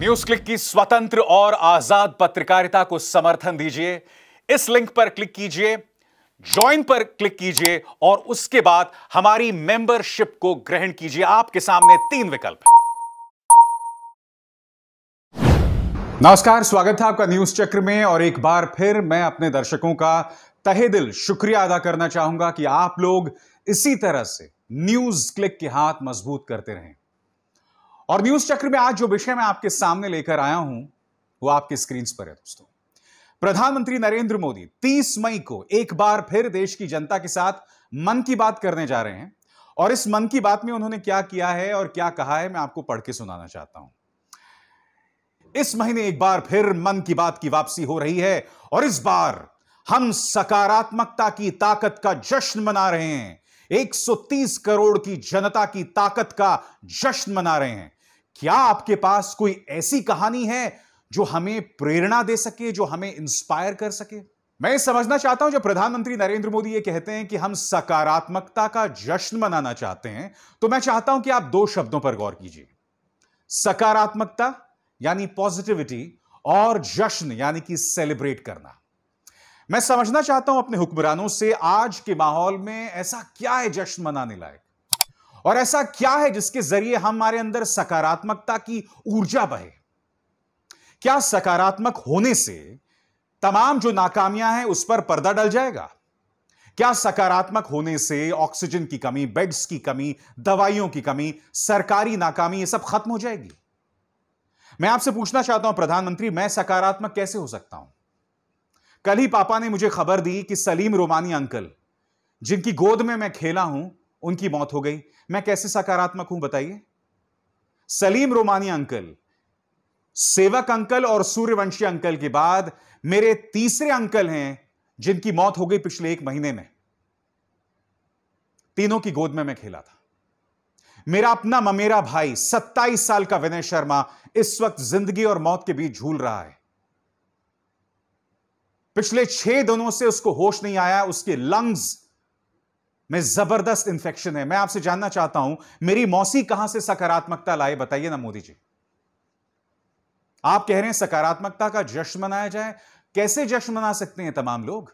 News click की स्वतंत्र और आजाद पत्रकारिता को समर्थन दीजिए इस लिंक पर क्लिक कीजिए ज्वाइन पर क्लिक कीजिए और उसके बाद हमारी मेंबरशिप को ग्रहण कीजिए आपके सामने तीन विकल्प हैं नमस्कार स्वागत है आपका न्यूज चक्र में और एक बार फिर मैं अपने दर्शकों का तहे दिल शुक्रिया अदा करना चाहूंगा कि आप लोग इसी तरह से न्यूज क्लिक के हाथ मजबूत करते रहें और न्यूज चक्र में आज जो विषय मैं आपके सामने लेकर आया हूं वो आपके स्क्रीन पर है दोस्तों प्रधानमंत्री नरेंद्र मोदी 30 मई को एक बार फिर देश की जनता के साथ मन की बात करने जा रहे हैं और इस मन की बात में उन्होंने क्या किया है और क्या कहा है मैं आपको पढ़ के सुनाना चाहता हूं इस महीने एक बार फिर मन की बात की वापसी हो रही है और इस बार हम सकारात्मकता की ताकत का जश्न मना रहे हैं 130 करोड़ की जनता की ताकत का जश्न मना रहे हैं क्या आपके पास कोई ऐसी कहानी है जो हमें प्रेरणा दे सके जो हमें इंस्पायर कर सके मैं समझना चाहता हूं जब प्रधानमंत्री नरेंद्र मोदी ये कहते हैं कि हम सकारात्मकता का जश्न मनाना चाहते हैं तो मैं चाहता हूं कि आप दो शब्दों पर गौर कीजिए सकारात्मकता यानी पॉजिटिविटी और जश्न यानी कि सेलिब्रेट करना मैं समझना चाहता हूं अपने हुक्मरानों से आज के माहौल में ऐसा क्या है जश्न मनाने लायक और ऐसा क्या है जिसके जरिए हमारे अंदर सकारात्मकता की ऊर्जा बहे क्या सकारात्मक होने से तमाम जो नाकामियां हैं उस पर पर्दा डल जाएगा क्या सकारात्मक होने से ऑक्सीजन की कमी बेड्स की कमी दवाइयों की कमी सरकारी नाकामी ये सब खत्म हो जाएगी मैं आपसे पूछना चाहता हूं प्रधानमंत्री मैं सकारात्मक कैसे हो सकता हूं कल ही पापा ने मुझे खबर दी कि सलीम रोमानी अंकल जिनकी गोद में मैं खेला हूं उनकी मौत हो गई मैं कैसे सकारात्मक हूं बताइए सलीम रोमानी अंकल सेवक अंकल और सूर्यवंशी अंकल के बाद मेरे तीसरे अंकल हैं जिनकी मौत हो गई पिछले एक महीने में तीनों की गोद में मैं खेला था मेरा अपना ममेरा भाई 27 साल का विनय शर्मा इस वक्त जिंदगी और मौत के बीच झूल रहा है पिछले छह दिनों से उसको होश नहीं आया उसके लंग्स में जबरदस्त इंफेक्शन है मैं आपसे जानना चाहता हूं मेरी मौसी कहां से सकारात्मकता लाए बताइए ना मोदी जी आप कह रहे हैं सकारात्मकता का जश्न मनाया जाए कैसे जश्न मना सकते हैं तमाम लोग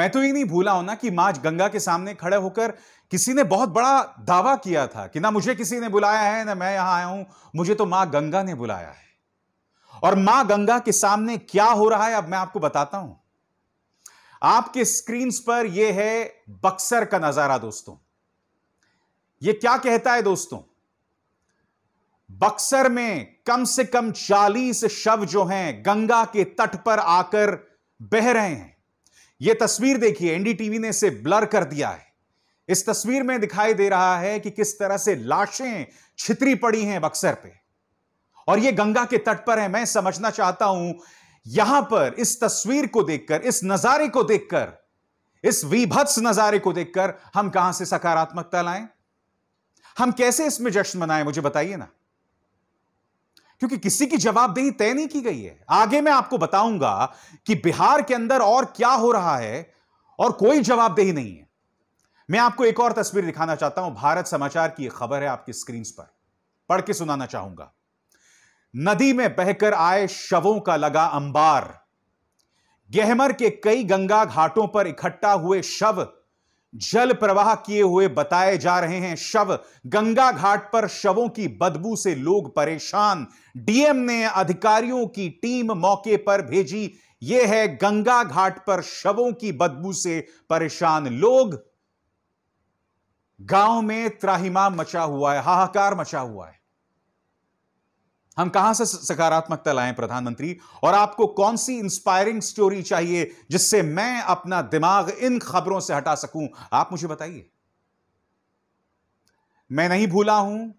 मैं तो ये नहीं भूला हूं ना कि मां गंगा के सामने खड़े होकर किसी ने बहुत बड़ा दावा किया था कि ना मुझे किसी ने बुलाया है ना मैं यहां आया हूं मुझे तो मां गंगा ने बुलाया है और मां गंगा के सामने क्या हो रहा है अब मैं आपको बताता हूं आपके स्क्रीन पर यह है बक्सर का नजारा दोस्तों यह क्या कहता है दोस्तों बक्सर में कम से कम 40 शव जो हैं गंगा के तट पर आकर बह रहे हैं यह तस्वीर देखिए एनडीटीवी ने इसे ब्लर कर दिया है इस तस्वीर में दिखाई दे रहा है कि किस तरह से लाशें छितरी पड़ी हैं बक्सर पे और यह गंगा के तट पर है मैं समझना चाहता हूं यहां पर इस तस्वीर को देखकर इस नजारे को देखकर इस विभत्स नजारे को देखकर हम कहां से सकारात्मकता लाएं हम कैसे इसमें जश्न मनाएं मुझे बताइए ना क्योंकि किसी की जवाबदेही तय नहीं की गई है आगे मैं आपको बताऊंगा कि बिहार के अंदर और क्या हो रहा है और कोई जवाबदेही नहीं है मैं आपको एक और तस्वीर दिखाना चाहता हूं भारत समाचार की खबर है आपकी स्क्रीन पर पढ़ के सुनाना चाहूंगा नदी में बहकर आए शवों का लगा अंबार गहमर के कई गंगा घाटों पर इकट्ठा हुए शव जल प्रवाह किए हुए बताए जा रहे हैं शव गंगा घाट पर शवों की बदबू से लोग परेशान डीएम ने अधिकारियों की टीम मौके पर भेजी यह है गंगा घाट पर शवों की बदबू से परेशान लोग गांव में त्राहिमा मचा हुआ है हाहाकार मचा हुआ है हम कहां से सकारात्मकता लाएं प्रधानमंत्री और आपको कौन सी इंस्पायरिंग स्टोरी चाहिए जिससे मैं अपना दिमाग इन खबरों से हटा सकूं आप मुझे बताइए मैं नहीं भूला हूं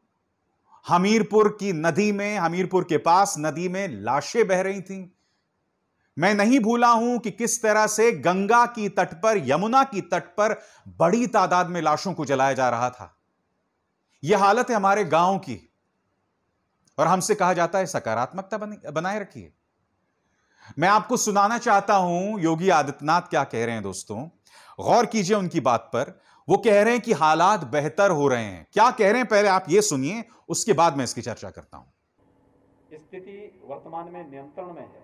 हमीरपुर की नदी में हमीरपुर के पास नदी में लाशें बह रही थी मैं नहीं भूला हूं कि किस तरह से गंगा की तट पर यमुना की तट पर बड़ी तादाद में लाशों को जलाया जा रहा था यह हालत है हमारे गांव की और हमसे कहा जाता है सकारात्मकता बनाए रखिए मैं आपको सुनाना चाहता हूं योगी आदित्यनाथ क्या कह रहे हैं दोस्तों गौर कीजिए उनकी बात पर वो कह रहे हैं कि हालात बेहतर हो रहे हैं क्या कह रहे हैं पहले आप ये सुनिए उसके बाद मैं इसकी चर्चा करता हूं स्थिति वर्तमान में नियंत्रण में है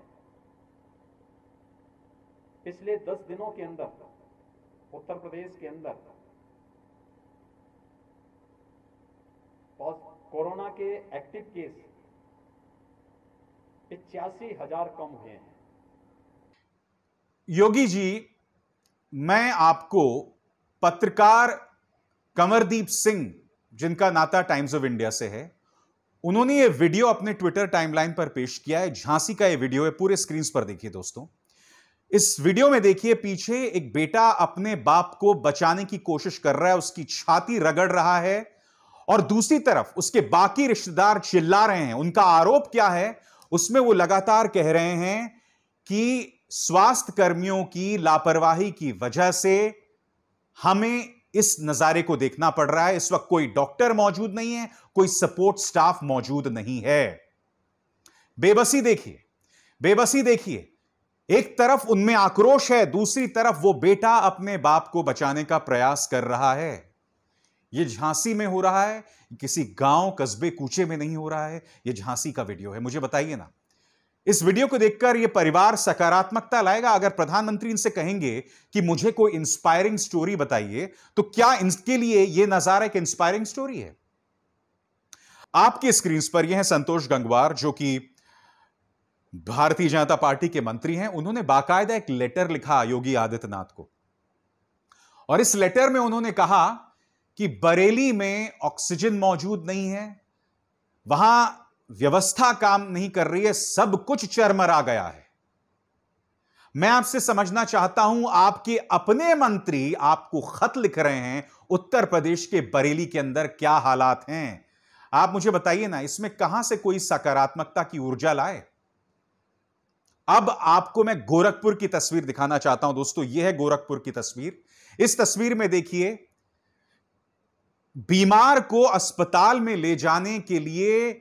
पिछले दस दिनों के अंदर उत्तर प्रदेश के अंदर कोरोना के एक्टिव केस पिचासी हजार कम हुए हैं योगी जी मैं आपको पत्रकार कंवरदीप सिंह जिनका नाता टाइम्स ऑफ इंडिया से है उन्होंने ये वीडियो अपने ट्विटर टाइमलाइन पर पेश किया है झांसी का ये वीडियो है पूरे स्क्रीन पर देखिए दोस्तों इस वीडियो में देखिए पीछे एक बेटा अपने बाप को बचाने की कोशिश कर रहा है उसकी छाती रगड़ रहा है और दूसरी तरफ उसके बाकी रिश्तेदार चिल्ला रहे हैं उनका आरोप क्या है उसमें वो लगातार कह रहे हैं कि स्वास्थ्य कर्मियों की लापरवाही की वजह से हमें इस नजारे को देखना पड़ रहा है इस वक्त कोई डॉक्टर मौजूद नहीं है कोई सपोर्ट स्टाफ मौजूद नहीं है बेबसी देखिए बेबसी देखिए एक तरफ उनमें आक्रोश है दूसरी तरफ वो बेटा अपने बाप को बचाने का प्रयास कर रहा है ये झांसी में हो रहा है किसी गांव कस्बे कूचे में नहीं हो रहा है ये झांसी का वीडियो है मुझे बताइए ना इस वीडियो को देखकर यह परिवार सकारात्मकता लाएगा अगर प्रधानमंत्री इनसे कहेंगे कि मुझे कोई इंस्पायरिंग स्टोरी बताइए तो क्या इनके लिए यह नजारा एक इंस्पायरिंग स्टोरी है आपके स्क्रीन पर यह है संतोष गंगवार जो कि भारतीय जनता पार्टी के मंत्री हैं उन्होंने बाकायदा एक लेटर लिखा योगी आदित्यनाथ को और इस लेटर में उन्होंने कहा कि बरेली में ऑक्सीजन मौजूद नहीं है वहां व्यवस्था काम नहीं कर रही है सब कुछ चरमरा गया है मैं आपसे समझना चाहता हूं आपके अपने मंत्री आपको खत लिख रहे हैं उत्तर प्रदेश के बरेली के अंदर क्या हालात हैं आप मुझे बताइए ना इसमें कहां से कोई सकारात्मकता की ऊर्जा लाए अब आपको मैं गोरखपुर की तस्वीर दिखाना चाहता हूं दोस्तों यह है गोरखपुर की तस्वीर इस तस्वीर में देखिए बीमार को अस्पताल में ले जाने के लिए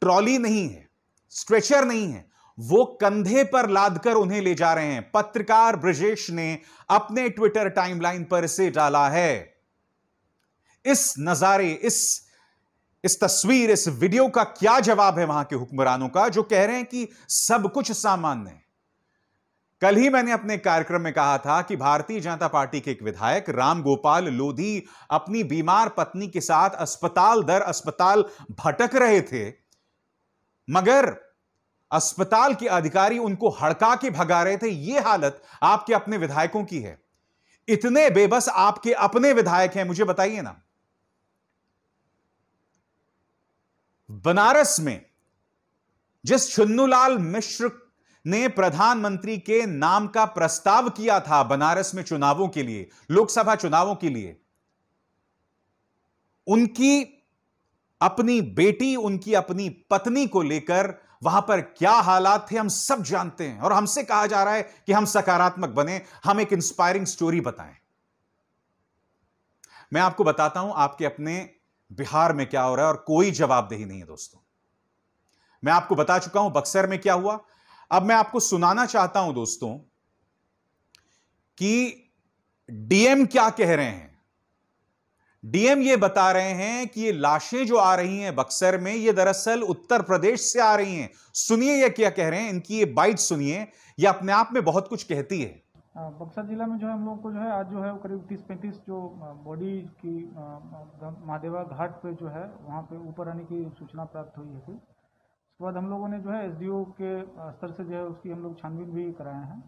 ट्रॉली नहीं है स्ट्रेचर नहीं है वो कंधे पर लादकर उन्हें ले जा रहे हैं पत्रकार ब्रजेश ने अपने ट्विटर टाइमलाइन पर इसे डाला है इस नजारे इस इस तस्वीर इस वीडियो का क्या जवाब है वहां के हुक्मरानों का जो कह रहे हैं कि सब कुछ सामान्य है कल ही मैंने अपने कार्यक्रम में कहा था कि भारतीय जनता पार्टी के एक विधायक राम गोपाल लोधी अपनी बीमार पत्नी के साथ अस्पताल दर अस्पताल भटक रहे थे मगर अस्पताल के अधिकारी उनको हड़का के भगा रहे थे यह हालत आपके अपने विधायकों की है इतने बेबस आपके अपने विधायक हैं मुझे बताइए ना बनारस में जिस छुन्नूलाल मिश्र ने प्रधानमंत्री के नाम का प्रस्ताव किया था बनारस में चुनावों के लिए लोकसभा चुनावों के लिए उनकी अपनी बेटी उनकी अपनी पत्नी को लेकर वहां पर क्या हालात थे हम सब जानते हैं और हमसे कहा जा रहा है कि हम सकारात्मक बने हम एक इंस्पायरिंग स्टोरी बताएं मैं आपको बताता हूं आपके अपने बिहार में क्या हो रहा है और कोई जवाबदेही नहीं है दोस्तों मैं आपको बता चुका हूं बक्सर में क्या हुआ अब मैं आपको सुनाना चाहता हूं दोस्तों कि डीएम क्या कह रहे हैं डीएम ये बता रहे हैं कि ये लाशें जो आ रही हैं बक्सर में ये दरअसल उत्तर प्रदेश से आ रही हैं सुनिए ये क्या कह रहे हैं इनकी ये बाइट सुनिए ये अपने आप में बहुत कुछ कहती है बक्सर जिला में जो है हम लोग को जो है आज जो है करीब तीस पैंतीस जो बॉडी की महादेवा घाट पे जो है वहाँ पे ऊपर आने की सूचना प्राप्त हुई है थी बाद हम लोगों ने जो है एस के स्तर से जो है उसकी हम लोग छानबीन भी कराए हैं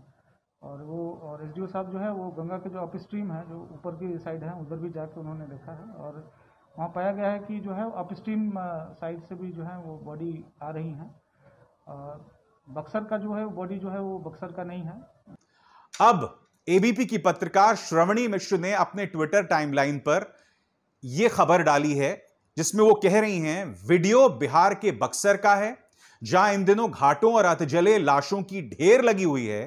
और वो और एस साहब जो है वो गंगा के जो अप स्ट्रीम है जो ऊपर की साइड है उधर भी जाके उन्होंने देखा है और वहाँ पाया गया है कि जो है अप स्ट्रीम साइड से भी जो है वो बॉडी आ रही हैं बक्सर का जो है बॉडी जो है वो बक्सर का नहीं है अब एबीपी की पत्रकार श्रवणी मिश्र ने अपने ट्विटर टाइमलाइन पर यह खबर डाली है जिसमें वो कह रही हैं वीडियो बिहार के बक्सर का है जहां इन दिनों घाटों और अतजले लाशों की ढेर लगी हुई है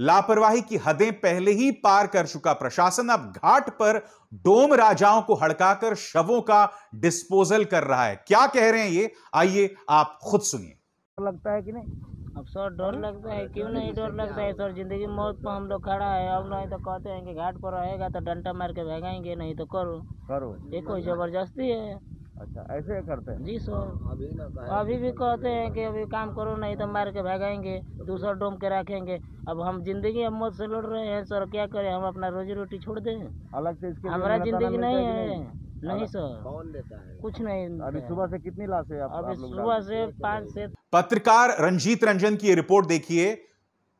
लापरवाही की हदें पहले ही पार कर चुका प्रशासन अब घाट पर डोम राजाओं को हड़काकर शवों का डिस्पोजल कर रहा है क्या कह रहे हैं ये आइए आप खुद सुनिए लगता है कि नहीं अब सर डर लगता है क्यों नहीं डर लगता है सर जिंदगी मौत पर हम लोग खड़ा है अब नहीं तो कहते हैं कि घाट पर रहेगा तो डंटा मार के भगाएंगे नहीं तो करो करो ये कोई जबरदस्ती है अच्छा ऐसे करते हैं जी सर अभी तो अभी भी कहते हैं कि अभी काम करो नहीं तो मार के भगाएंगे दूसरा डोम के रखेंगे अब हम जिंदगी हम मौत से लड़ रहे हैं सर क्या करें हम अपना रोजी रोटी छोड़ दें अलग से इसके हमारा जिंदगी नहीं है नहीं सर कौन देता है कुछ नहीं अभी सुबह से कितनी लाशें अभी सुबह से पाँच से पत्रकार रंजीत रंजन की रिपोर्ट देखिए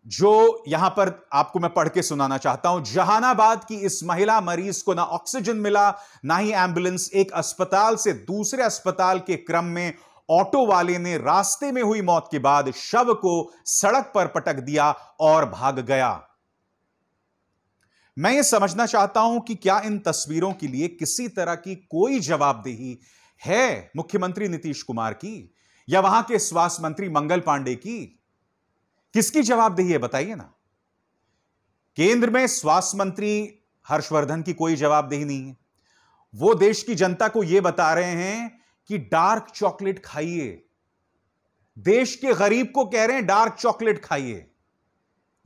जो यहां पर आपको मैं पढ़ के सुनाना चाहता हूं जहानाबाद की इस महिला मरीज को ना ऑक्सीजन मिला ना ही एम्बुलेंस एक अस्पताल से दूसरे अस्पताल के क्रम में ऑटो वाले ने रास्ते में हुई मौत के बाद शव को सड़क पर पटक दिया और भाग गया मैं ये समझना चाहता हूं कि क्या इन तस्वीरों के लिए किसी तरह की कोई जवाबदेही है मुख्यमंत्री नीतीश कुमार की या वहां के स्वास्थ्य मंत्री मंगल पांडे की किसकी जवाबदेही है बताइए ना केंद्र में स्वास्थ्य मंत्री हर्षवर्धन की कोई जवाबदेही नहीं है वो देश की जनता को यह बता रहे हैं कि डार्क चॉकलेट खाइए देश के गरीब को कह रहे हैं डार्क चॉकलेट खाइए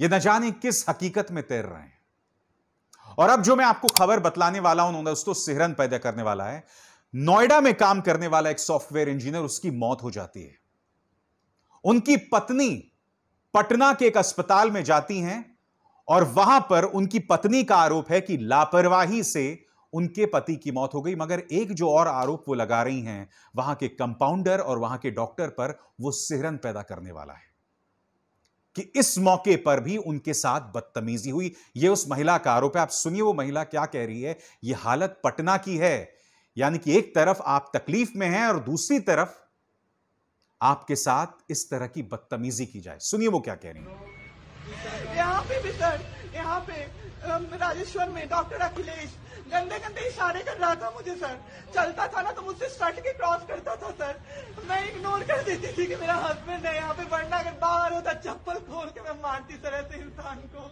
ये न जाने किस हकीकत में तैर रहे हैं और अब जो मैं आपको खबर बतलाने वाला हूं दोस्तों सिहरन पैदा करने वाला है नोएडा में काम करने वाला एक सॉफ्टवेयर इंजीनियर उसकी मौत हो जाती है उनकी पत्नी पटना के एक अस्पताल में जाती हैं और वहां पर उनकी पत्नी का आरोप है कि लापरवाही से उनके पति की मौत हो गई मगर एक जो और आरोप वो लगा रही हैं वहां के कंपाउंडर और वहां के डॉक्टर पर वो सिहरन पैदा करने वाला है कि इस मौके पर भी उनके साथ बदतमीजी हुई यह उस महिला का आरोप है आप सुनिए वो महिला क्या कह रही है यह हालत पटना की है यानी कि एक तरफ आप तकलीफ में हैं और दूसरी तरफ आपके साथ इस तरह की बदतमीजी की जाए सुनिए वो क्या कह रही है यहाँ पे भी सर यहाँ पे राजेश्वर में डॉक्टर अखिलेश गंदे गंदे इशारे कर रहा था मुझे सर चलता था ना तो मुझसे सट के क्रॉस करता था सर मैं इग्नोर कर देती थी कि मेरा हस्बैंड है यहाँ पे वरना अगर बाहर होता चप्पल खोल के मैं मारती सर ऐसे इंसान को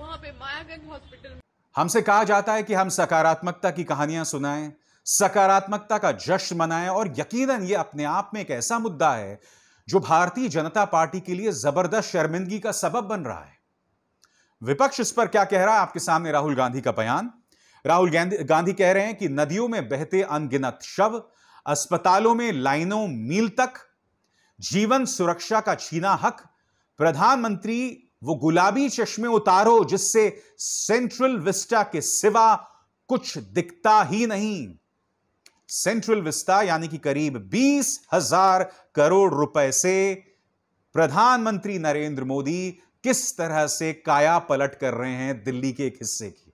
वहाँ पे मायागंज हॉस्पिटल हमसे कहा जाता है कि हम सकारात्मकता की कहानियां सुनाएं सकारात्मकता का जश्न मनाएं और यकीनन ये अपने आप में एक ऐसा मुद्दा है जो भारतीय जनता पार्टी के लिए जबरदस्त शर्मिंदगी का सबब बन रहा है विपक्ष इस पर क्या कह रहा है आपके सामने राहुल गांधी का बयान राहुल गांधी कह रहे हैं कि नदियों में बहते अनगिनत शव अस्पतालों में लाइनों मील तक जीवन सुरक्षा का छीना हक प्रधानमंत्री वो गुलाबी चश्मे उतारो जिससे सेंट्रल विस्टा के सिवा कुछ दिखता ही नहीं सेंट्रल विस्ता यानी कि करीब बीस हजार करोड़ रुपए से प्रधानमंत्री नरेंद्र मोदी किस तरह से काया पलट कर रहे हैं दिल्ली के एक हिस्से की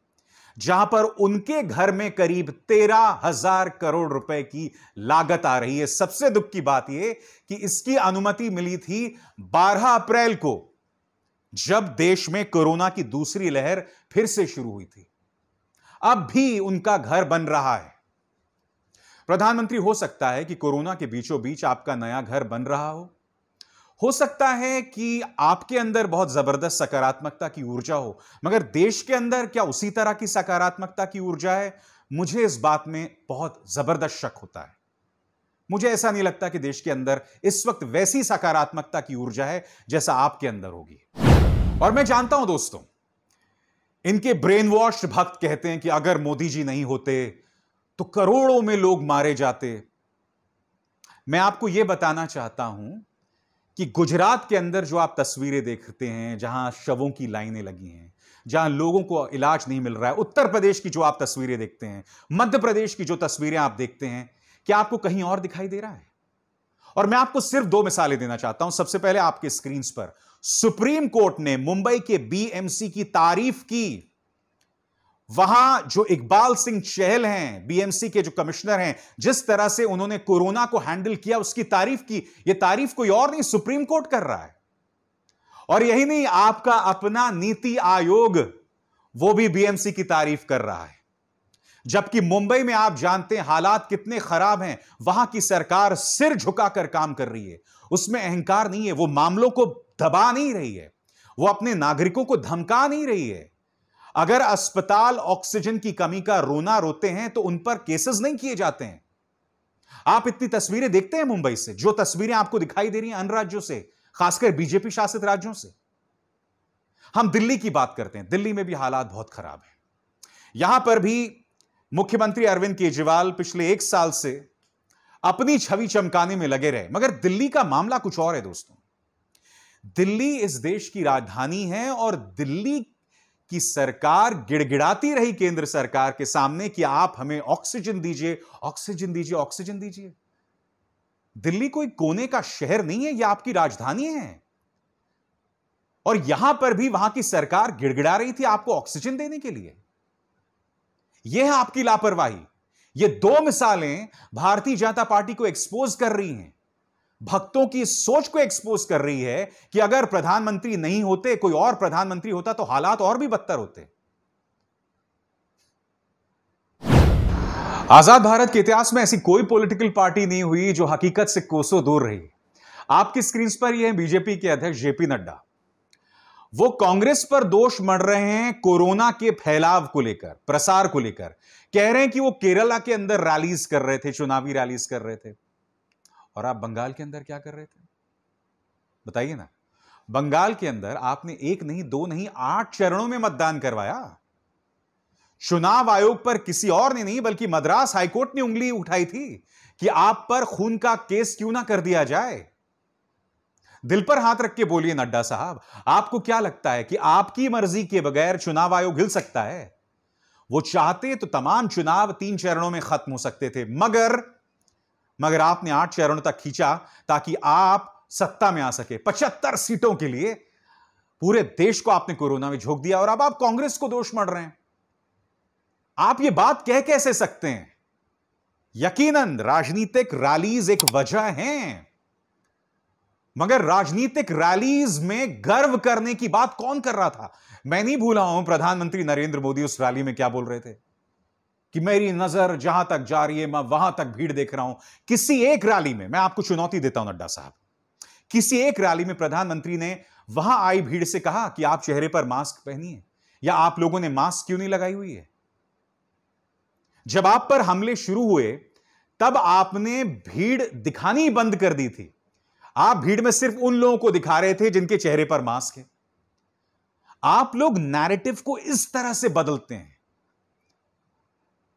जहां पर उनके घर में करीब तेरह हजार करोड़ रुपए की लागत आ रही है सबसे दुख की बात यह कि इसकी अनुमति मिली थी 12 अप्रैल को जब देश में कोरोना की दूसरी लहर फिर से शुरू हुई थी अब भी उनका घर बन रहा है प्रधानमंत्री हो सकता है कि कोरोना के बीचों बीच आपका नया घर बन रहा हो हो सकता है कि आपके अंदर बहुत जबरदस्त सकारात्मकता की ऊर्जा हो मगर देश के अंदर क्या उसी तरह की सकारात्मकता की ऊर्जा है मुझे इस बात में बहुत जबरदस्त शक होता है मुझे ऐसा नहीं लगता कि देश के अंदर इस वक्त वैसी सकारात्मकता की ऊर्जा है जैसा आपके अंदर होगी और मैं जानता हूं दोस्तों इनके ब्रेन वॉश भक्त कहते हैं कि अगर मोदी जी नहीं होते तो करोड़ों में लोग मारे जाते मैं आपको यह बताना चाहता हूं कि गुजरात के अंदर जो आप तस्वीरें देखते हैं जहां शवों की लाइनें लगी हैं जहां लोगों को इलाज नहीं मिल रहा है उत्तर प्रदेश की जो आप तस्वीरें देखते हैं मध्य प्रदेश की जो तस्वीरें आप देखते हैं क्या आपको कहीं और दिखाई दे रहा है और मैं आपको सिर्फ दो मिसालें देना चाहता हूं सबसे पहले आपके स्क्रीन पर सुप्रीम कोर्ट ने मुंबई के बीएमसी की तारीफ की वहां जो इकबाल सिंह चहल हैं बीएमसी के जो कमिश्नर हैं जिस तरह से उन्होंने कोरोना को हैंडल किया उसकी तारीफ की यह तारीफ कोई और नहीं सुप्रीम कोर्ट कर रहा है और यही नहीं आपका अपना नीति आयोग वो भी बीएमसी की तारीफ कर रहा है जबकि मुंबई में आप जानते हैं हालात कितने खराब हैं वहां की सरकार सिर झुकाकर काम कर रही है उसमें अहंकार नहीं है वो मामलों को दबा नहीं रही है वो अपने नागरिकों को धमका नहीं रही है अगर अस्पताल ऑक्सीजन की कमी का रोना रोते हैं तो उन पर केसेस नहीं किए जाते हैं आप इतनी तस्वीरें देखते हैं मुंबई से जो तस्वीरें आपको दिखाई दे रही हैं अन्य राज्यों से खासकर बीजेपी शासित राज्यों से हम दिल्ली की बात करते हैं दिल्ली में भी हालात बहुत खराब है यहां पर भी मुख्यमंत्री अरविंद केजरीवाल पिछले एक साल से अपनी छवि चमकाने में लगे रहे मगर दिल्ली का मामला कुछ और है दोस्तों दिल्ली इस देश की राजधानी है और दिल्ली कि सरकार गिड़गिड़ाती रही केंद्र सरकार के सामने कि आप हमें ऑक्सीजन दीजिए ऑक्सीजन दीजिए ऑक्सीजन दीजिए दिल्ली कोई कोने का शहर नहीं है यह आपकी राजधानी है और यहां पर भी वहां की सरकार गिड़गिड़ा रही थी आपको ऑक्सीजन देने के लिए यह है आपकी लापरवाही ये दो मिसालें भारतीय जनता पार्टी को एक्सपोज कर रही हैं भक्तों की सोच को एक्सपोज कर रही है कि अगर प्रधानमंत्री नहीं होते कोई और प्रधानमंत्री होता तो हालात और भी बदतर होते आजाद भारत के इतिहास में ऐसी कोई पॉलिटिकल पार्टी नहीं हुई जो हकीकत से कोसों दूर रही आपकी स्क्रीन पर यह बीजेपी के अध्यक्ष जेपी नड्डा वो कांग्रेस पर दोष मढ़ रहे हैं कोरोना के फैलाव को लेकर प्रसार को लेकर कह रहे हैं कि वो केरला के अंदर रैलीज कर रहे थे चुनावी रैलीज कर रहे थे और आप बंगाल के अंदर क्या कर रहे थे बताइए ना बंगाल के अंदर आपने एक नहीं दो नहीं आठ चरणों में मतदान करवाया चुनाव आयोग पर किसी और ने नहीं बल्कि मद्रास हाईकोर्ट ने उंगली उठाई थी कि आप पर खून का केस क्यों ना कर दिया जाए दिल पर हाथ रख के बोलिए नड्डा साहब आपको क्या लगता है कि आपकी मर्जी के बगैर चुनाव आयोग हिल सकता है वो चाहते तो तमाम चुनाव तीन चरणों में खत्म हो सकते थे मगर मगर आपने आठ चरणों तक खींचा ताकि आप सत्ता में आ सके पचहत्तर सीटों के लिए पूरे देश को आपने कोरोना में झोंक दिया और अब आप कांग्रेस को दोष मर रहे हैं आप ये बात कह कैसे सकते हैं यकीनन राजनीतिक रैलीज एक वजह है मगर राजनीतिक रैलीज में गर्व करने की बात कौन कर रहा था मैं नहीं भूला हूं प्रधानमंत्री नरेंद्र मोदी उस रैली में क्या बोल रहे थे कि मेरी नजर जहां तक जा रही है मैं वहां तक भीड़ देख रहा हूं किसी एक रैली में मैं आपको चुनौती देता हूं नड्डा साहब किसी एक रैली में प्रधानमंत्री ने वहां आई भीड़ से कहा कि आप चेहरे पर मास्क पहनिए या आप लोगों ने मास्क क्यों नहीं लगाई हुई है जब आप पर हमले शुरू हुए तब आपने भीड़ दिखानी बंद कर दी थी आप भीड़ में सिर्फ उन लोगों को दिखा रहे थे जिनके चेहरे पर मास्क है आप लोग नैरेटिव को इस तरह से बदलते हैं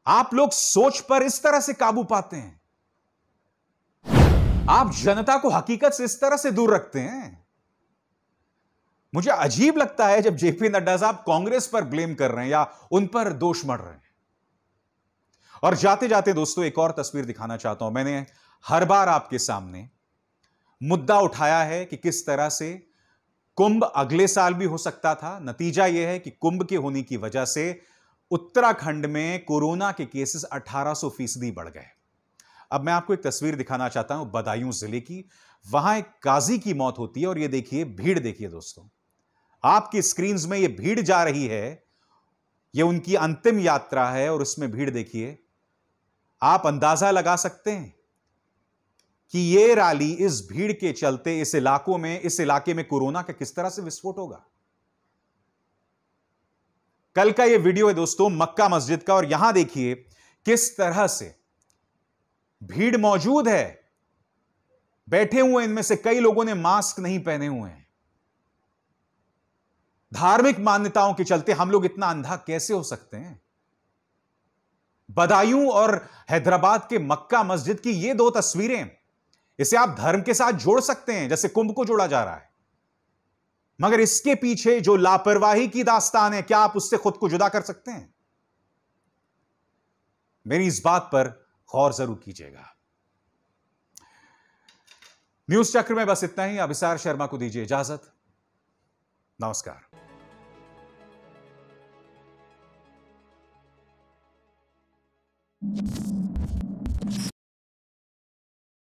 आप लोग सोच पर इस तरह से काबू पाते हैं आप जनता को हकीकत से इस तरह से दूर रखते हैं मुझे अजीब लगता है जब जेपी नड्डा साहब कांग्रेस पर ब्लेम कर रहे हैं या उन पर दोष मढ़ रहे हैं और जाते जाते दोस्तों एक और तस्वीर दिखाना चाहता हूं मैंने हर बार आपके सामने मुद्दा उठाया है कि किस तरह से कुंभ अगले साल भी हो सकता था नतीजा यह है कि कुंभ के होने की वजह से उत्तराखंड में कोरोना के केसेस 1800 फीसदी बढ़ गए अब मैं आपको एक तस्वीर दिखाना चाहता हूं बदायूं जिले की वहां एक काजी की मौत होती है और ये देखिए भीड़ देखिए दोस्तों आपकी स्क्रीन में ये भीड़ जा रही है ये उनकी अंतिम यात्रा है और इसमें भीड़ देखिए आप अंदाजा लगा सकते हैं कि ये रैली इस भीड़ के चलते इस इलाकों में इस इलाके में कोरोना का किस तरह से विस्फोट होगा कल का ये वीडियो है दोस्तों मक्का मस्जिद का और यहां देखिए किस तरह से भीड़ मौजूद है बैठे हुए इनमें से कई लोगों ने मास्क नहीं पहने हुए हैं धार्मिक मान्यताओं के चलते हम लोग इतना अंधा कैसे हो सकते हैं बदायूं और हैदराबाद के मक्का मस्जिद की ये दो तस्वीरें इसे आप धर्म के साथ जोड़ सकते हैं जैसे कुंभ को जोड़ा जा रहा है मगर इसके पीछे जो लापरवाही की दास्तान है क्या आप उससे खुद को जुदा कर सकते हैं मेरी इस बात पर गौर जरूर कीजिएगा न्यूज चक्र में बस इतना ही अभिसार शर्मा को दीजिए इजाजत नमस्कार you.